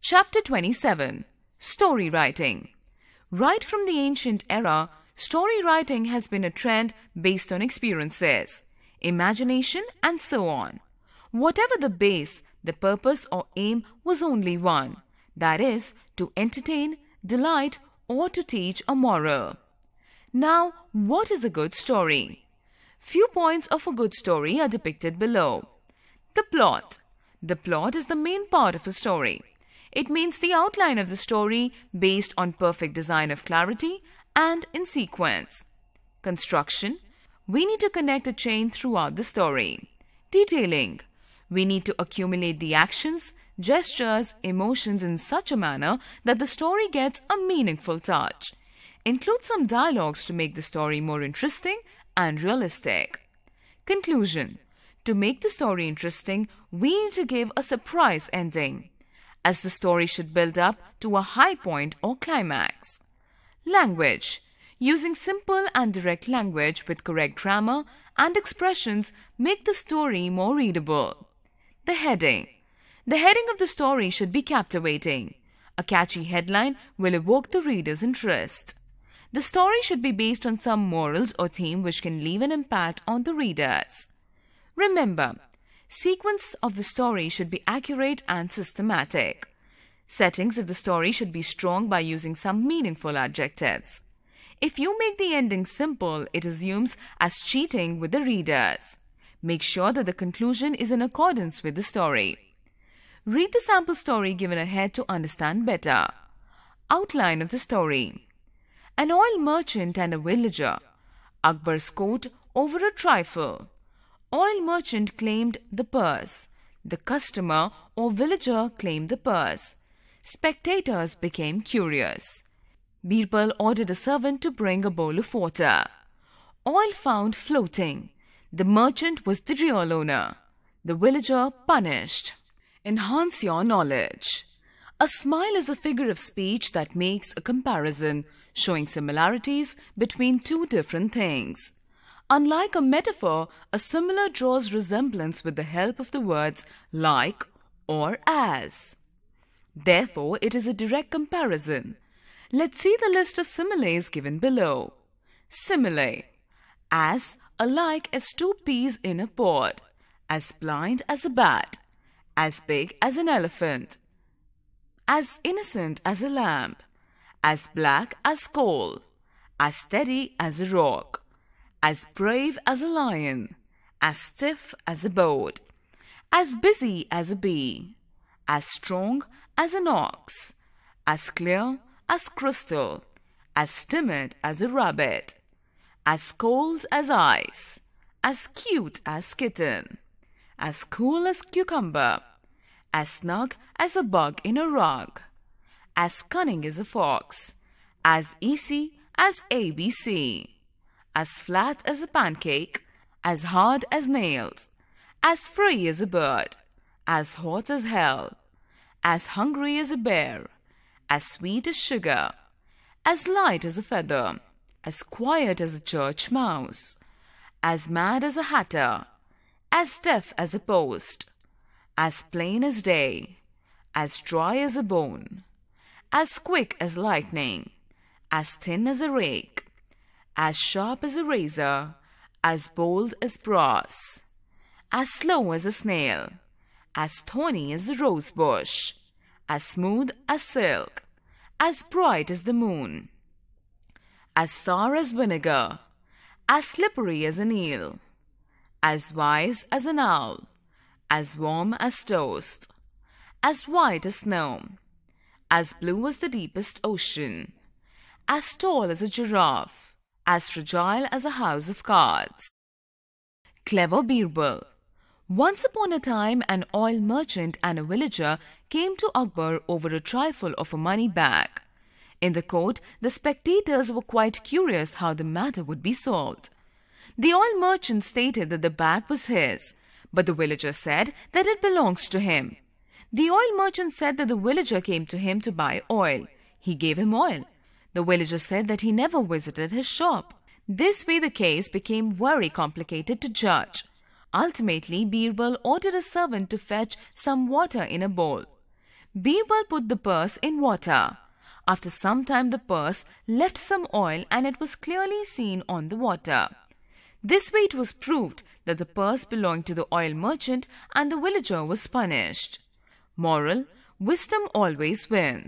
Chapter 27 Story Writing Right from the ancient era, story writing has been a trend based on experiences, imagination, and so on. Whatever the base, the purpose or aim was only one that is, to entertain, delight, or to teach a moral. Now, what is a good story? Few points of a good story are depicted below. The plot. The plot is the main part of a story. It means the outline of the story based on perfect design of clarity and in sequence. Construction We need to connect a chain throughout the story. Detailing We need to accumulate the actions, gestures, emotions in such a manner that the story gets a meaningful touch. Include some dialogues to make the story more interesting and realistic. Conclusion To make the story interesting, we need to give a surprise ending as the story should build up to a high point or climax. Language Using simple and direct language with correct grammar and expressions make the story more readable. The heading The heading of the story should be captivating. A catchy headline will evoke the reader's interest. The story should be based on some morals or theme which can leave an impact on the readers. Remember, Sequence of the story should be accurate and systematic. Settings of the story should be strong by using some meaningful adjectives. If you make the ending simple, it assumes as cheating with the readers. Make sure that the conclusion is in accordance with the story. Read the sample story given ahead to understand better. Outline of the story An oil merchant and a villager. Akbar's court over a trifle. Oil merchant claimed the purse. The customer or villager claimed the purse. Spectators became curious. Birbal ordered a servant to bring a bowl of water. Oil found floating. The merchant was the real owner. The villager punished. Enhance your knowledge. A smile is a figure of speech that makes a comparison, showing similarities between two different things. Unlike a metaphor, a similar draws resemblance with the help of the words like or as. Therefore, it is a direct comparison. Let's see the list of similes given below. Simile As alike as two peas in a pod, as blind as a bat, as big as an elephant, as innocent as a lamb, as black as coal, as steady as a rock as brave as a lion, as stiff as a board, as busy as a bee, as strong as an ox, as clear as crystal, as timid as a rabbit, as cold as ice, as cute as kitten, as cool as cucumber, as snug as a bug in a rug, as cunning as a fox, as easy as ABC as flat as a pancake, as hard as nails, as free as a bird, as hot as hell, as hungry as a bear, as sweet as sugar, as light as a feather, as quiet as a church mouse, as mad as a hatter, as stiff as a post, as plain as day, as dry as a bone, as quick as lightning, as thin as a rake, as sharp as a razor, as bold as brass, as slow as a snail, as thorny as a rose bush, as smooth as silk, as bright as the moon, as sour as vinegar, as slippery as an eel, as wise as an owl, as warm as toast, as white as snow, as blue as the deepest ocean, as tall as a giraffe, as fragile as a house of cards. Clever Birbal Once upon a time, an oil merchant and a villager came to Akbar over a trifle of a money bag. In the court, the spectators were quite curious how the matter would be solved. The oil merchant stated that the bag was his, but the villager said that it belongs to him. The oil merchant said that the villager came to him to buy oil. He gave him oil. The villager said that he never visited his shop. This way the case became very complicated to judge. Ultimately, Birbal ordered a servant to fetch some water in a bowl. Birbal put the purse in water. After some time, the purse left some oil and it was clearly seen on the water. This way it was proved that the purse belonged to the oil merchant and the villager was punished. Moral Wisdom always wins.